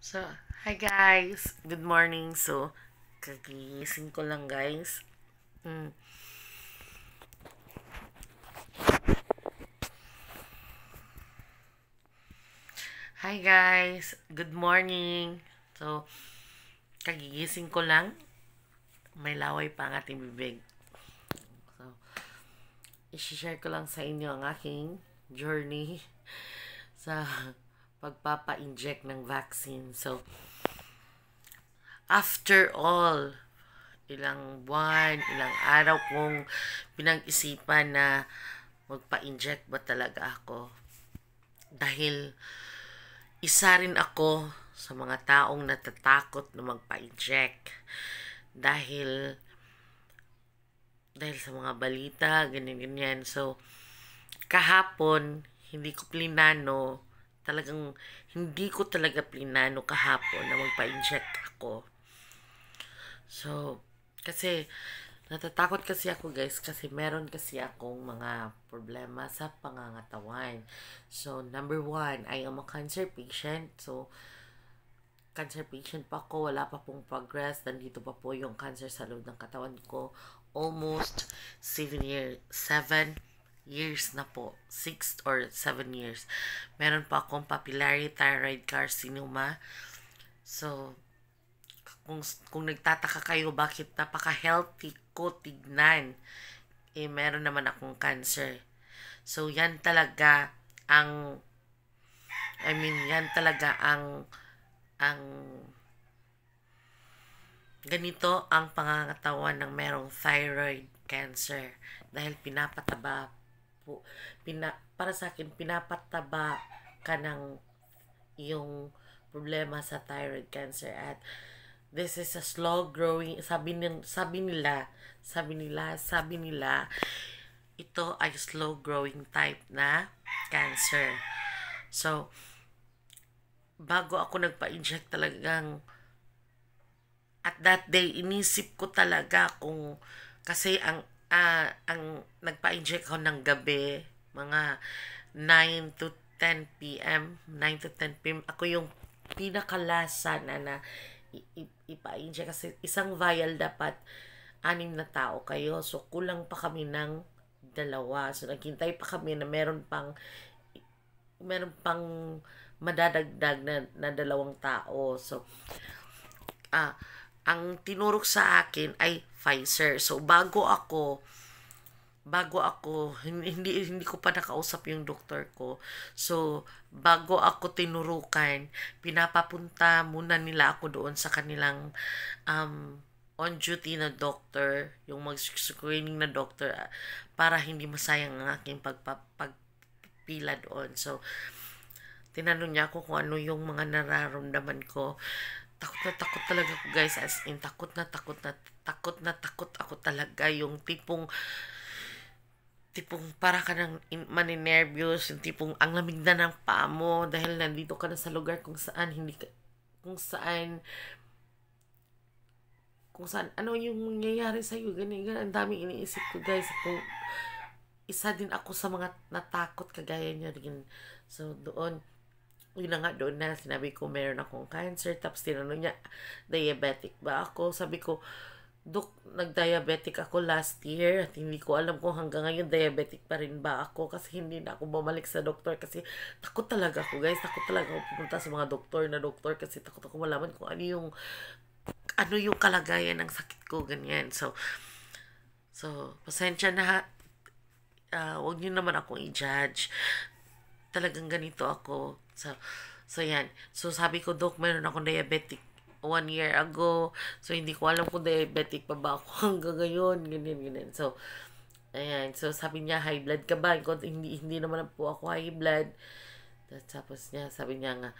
So, hi guys! Good morning! So, kagising ko lang guys. Mm. Hi guys! Good morning! So, kagigising ko lang. May laway pa ang ating bibig. So, isi-share ko lang sa inyo ang aking journey sa pagpapa-inject ng vaccine. So, after all, ilang buwan, ilang araw kong pinag-isipan na magpa-inject ba talaga ako. Dahil isa rin ako sa mga taong natatakot na magpa-inject. Dahil dahil sa mga balita, ganyan-ganyan. So, kahapon, hindi ko plinano Talagang hindi ko talaga plinano kahapon na magpa-inject ako. So, kasi natatakot kasi ako guys kasi meron kasi akong mga problema sa pangangatawan. So, number one, I am a cancer patient. So, cancer patient pa ako, wala pa pong progress, nandito pa po yung cancer sa loob ng katawan ko, almost 7 years, 7 years na po, 6 or 7 years, meron pa akong papillary thyroid carcinoma. So, kung, kung nagtataka kayo bakit napaka-healthy ko tignan, eh meron naman akong cancer. So, yan talaga ang, I mean, yan talaga ang, ang, ganito ang pangangatawan ng merong thyroid cancer dahil pinapataba po, pina, para sa akin, pinapataba ka ng yung problema sa thyroid cancer at this is a slow growing sabi nila sabi nila sabi nila sabi nila ito ay slow growing type na cancer so bago ako nagpa-inject talagang at that day inisip ko talaga kung kasi ang uh, ang nagpa-inject ako ng gabi, mga 9 to 10 p.m., 9 to 10 p.m., ako yung pinakalasa na na ipa-inject kasi isang vial dapat anim na tao kayo. So, kulang pa kami ng dalawa. So, naghintay pa kami na meron pang meron pang madadagdag na, na dalawang tao. So, ah, uh, ang tinurok sa akin ay Pfizer. So, bago ako, bago ako, hindi, hindi ko pa nakausap yung doktor ko. So, bago ako tinurukan, pinapapunta muna nila ako doon sa kanilang um, on-duty na doctor, yung mag-screening na doctor, ah, para hindi masayang ang aking pagpapagpila doon. So, tinanong niya ako kung ano yung mga nararamdaman ko takot na takot talaga ako guys as in takot na takot na takot na takot ako talaga yung tipong tipong para ka nang maninervyos yung tipong ang lamig na ng paa mo dahil nandito ka na sa lugar kung saan hindi ka, kung saan kung saan ano yung nangyayari sa iyo ganyan ganyan ang dami iniisip ko guys kung isa din ako sa mga natakot kagaya niya rin so doon yun na nga doon na sinabi ko meron akong cancer tapos tinanong niya diabetic ba ako sabi ko Dok, nag-diabetic ako last year at hindi ko alam kung hanggang ngayon diabetic pa rin ba ako kasi hindi na ako bumalik sa doktor kasi takot talaga ako guys, takot talaga ako pumunta sa mga doktor na doktor kasi takot ako malaman kung ano yung ano yung kalagayan ng sakit ko, ganyan. So, so pasensya na ha. Uh, huwag niyo naman akong i-judge talagang ganito ako. So, so yan. So, sabi ko, Dok, meron akong diabetic one year ago. So, hindi ko alam kung diabetic pa ba ako hanggang ngayon. Ganyan, ganyan. So, ayan. So, sabi niya, high blood ka ba? Ko, hindi, hindi naman po ako high blood. Tapos niya, sabi niya nga,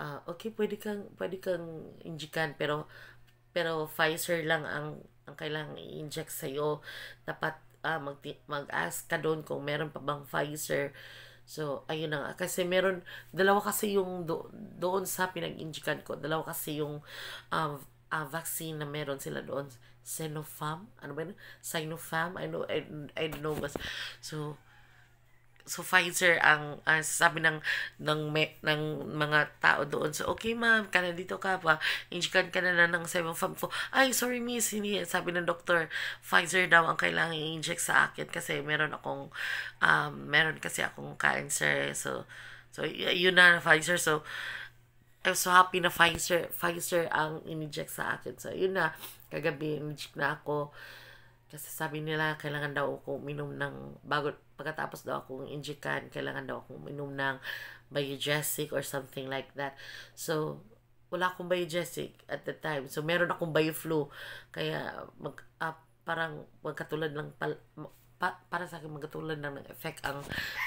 ah, okay, pwede kang, pwede kang injikan, pero, pero Pfizer lang ang, ang kailangang i-inject sa'yo. Dapat, ah, mag, mag-ask ka doon kung meron pa bang Pfizer. So, ayun na nga. Kasi meron, dalawa kasi yung do, doon sa pinag-injikan ko, dalawa kasi yung um, uh, vaccine na meron sila doon. Sinopharm? Ano ba yun? Sinopharm? I know, I, I don't know. Mas, so, So Pfizer ang uh, sabi ng ng me, ng mga tao doon. So okay ma'am, kana dito ka pa. Injikan ka na lang ng 754. Ay, sorry miss, hindi sabi ng doktor, Pfizer daw ang kailangan i-inject sa akin kasi meron akong um, meron kasi akong cancer. So so yun na Pfizer. So I'm so happy na Pfizer, Pfizer ang inject sa akin. So, yun na. Kagabi, inject na ako. Kasi sabi nila, kailangan daw ako uminom ng bago pagkatapos daw akong injikan, kailangan daw akong inom ng biogesic or something like that. So, wala akong biogesic at the time. So, meron akong bioflu. Kaya, mag, uh, parang magkatulad lang pal, pa, para sa akin magkatulad lang ng effect ang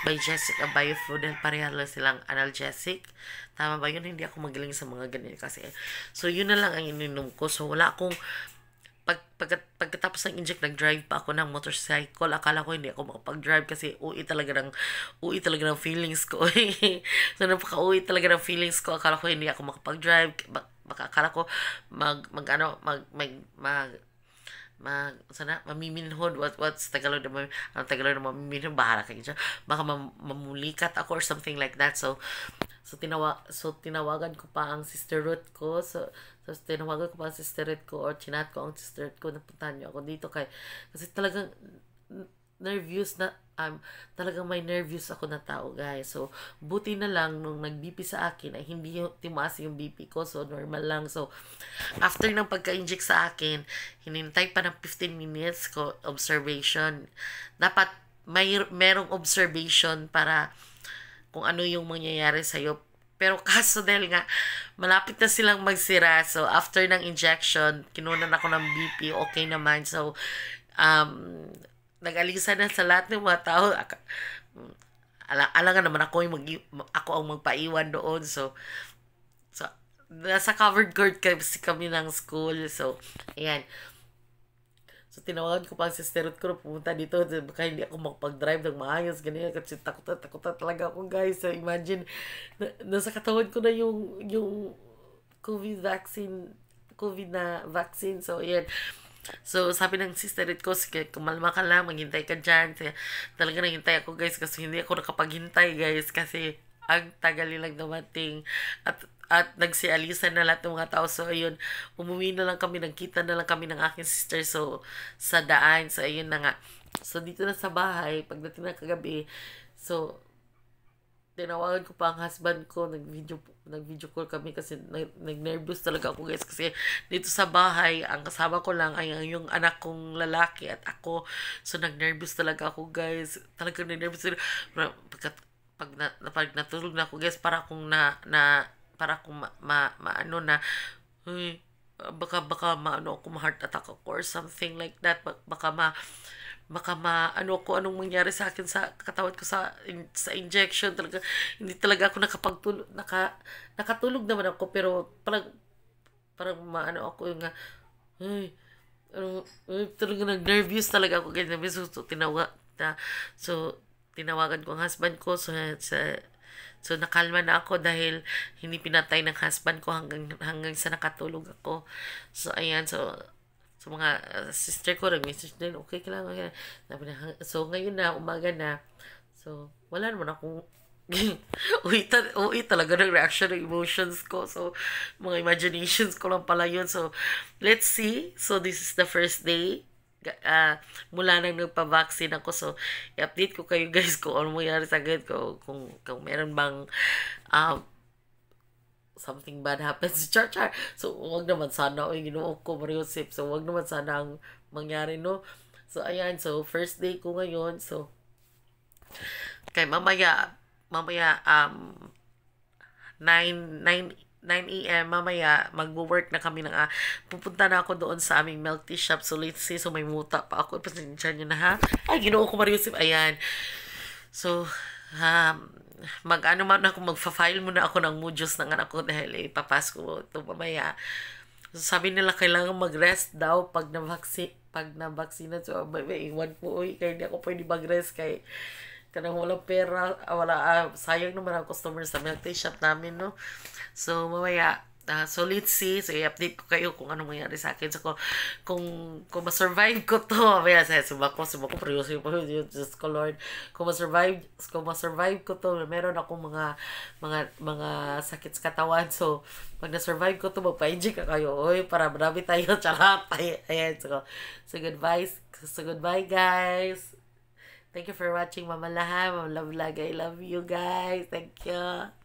biogesic at bioflu dahil pareha lang silang analgesic. Tama ba yun? Hindi ako magaling sa mga ganyan kasi. So, yun na lang ang ininom ko. So, wala akong pag, pag, pagkatapos ng inject, nag-drive pa ako ng motorcycle. Akala ko hindi ako makapag-drive kasi uwi talaga ng, uwi talaga ng feelings ko. Eh. so, napaka-uwi talaga ng feelings ko. Akala ko hindi ako makapag-drive. Baka akala ko mag, mag, ano, mag, mag, mag, mag, sana, mamiminhod, what, what's Tagalog na, ang Tagalog na mamiminhod, bahala kayo dyan. Baka mam, mamulikat ako or something like that. So, So, tinawa, so tinawagan ko pa ang sister Ruth ko. So, so, tinawagan ko pa ang sister Ruth ko or chinat ko ang sister Ruth ko. Napuntahan niyo ako dito kay... Kasi talagang nervous na um, talagang may nervous ako na tao guys so buti na lang nung nag BP sa akin ay hindi timaas yung BP ko so normal lang so after ng pagka-inject sa akin hinintay pa ng 15 minutes ko observation dapat may merong observation para kung ano yung mangyayari sa iyo. Pero kaso dahil nga, malapit na silang magsira. So, after ng injection, kinunan ako ng BP, okay naman. So, um, nag-alisa na sa lahat ng mga tao. Ala alangan naman ako, yung mag ako ang magpaiwan doon. So, so nasa covered court kasi kami ng school. So, ayan. So, tinawagan ko pa ang sister ko na pumunta dito. Baka hindi ako makapag-drive ng maayos. Ganyan. Kasi takot na takot na talaga ako, guys. So, imagine, na, nasa katawan ko na yung, yung COVID vaccine. COVID na vaccine. So, yan. So, sabi ng sister ko, sige, kumalma ka lang, maghintay ka dyan. Kaya, talaga nanghintay ako, guys, kasi hindi ako nakapaghintay, guys, kasi ang tagal nilang dumating. At at nagsialisan na lahat ng mga tao. So, ayun, umuwi na lang kami, nagkita na lang kami ng aking sister. So, sa daan. So, ayun na nga. So, dito na sa bahay, pagdating na kagabi, so, tinawagan ko pa ang husband ko, nag-video, nag-video call kami kasi nag-nervous talaga ako guys kasi dito sa bahay, ang kasama ko lang ay yung anak kong lalaki at ako. So, nag-nervous talaga ako guys. Talaga nag-nervous. Pagkat, pag, na, pag natulog na ako guys, para akong na, na para kung ma, ma, maano na, hey, baka baka maano ako ma heart attack ako or something like that baka ma baka ma ano ko anong mangyari sa akin sa katawan ko sa in, sa injection talaga hindi talaga ako nakapagtulog naka nakatulog naman ako pero parang parang maano ako yung ay ano ay, talaga nag nervous talaga ako ganyan so, so tinawa na, so tinawagan ko ang husband ko so eh, sa So, nakalma na ako dahil hindi pinatay ng husband ko hanggang, hanggang sa nakatulog ako. So, ayan. So, so mga uh, sister ko, nag-message din, okay, ka kailangan. Sabi na, so, ngayon na, umaga na. So, wala naman akong uwi, ta- uwi talaga ng reaction ng emotions ko. So, mga imaginations ko lang pala yun. So, let's see. So, this is the first day uh, mula nang nagpa-vaccine ako. So, i-update ko kayo guys kung ano mangyari sa agad ko. Kung, kung meron bang um, something bad happens. Char, char. So, wag naman sana. O, ginoo ko, Mariusip. So, wag naman sana ang mangyari, no? So, ayan. So, first day ko ngayon. So, kay mamaya, mamaya, um, 9, 9, 9 a.m. mamaya, magwo-work na kami ng, uh, pupunta na ako doon sa aming milk tea shop. So, let's see. So, may muta pa ako. Pasensya nyo na, ha? Ay, ginoo ko, Mariusip. Ayan. So, um, mag-ano man ako, magfa-file muna ako ng mudyos ng anak ko dahil eh, papasko ito mamaya. So, sabi nila, kailangan mag-rest daw pag na-vaccine pag na-vaccine so may iwan po kaya hindi ako pwede mag-rest kay kanang walang pera, ah, wala, uh, sayang naman ang customers sa milk tea shop namin, no? So, mamaya, uh, so let's see, so i-update ko kayo kung ano mangyari sa akin. So, kung, kung, kung ma-survive ko to, mamaya, sa sumako, sumako, priyoso yung pamilya, Diyos ko, Lord. Kung masurvive, kung masurvive ko to, meron akong mga, mga, mga sakit sa katawan, so, pag na-survive ko to, magpa-enjoy ka kayo, oy, para marami tayo, charap, ayan, so, so goodbye, so goodbye, guys. Thank you for watching, Mama Laha. Mama Love Vlog. I love you guys. Thank you.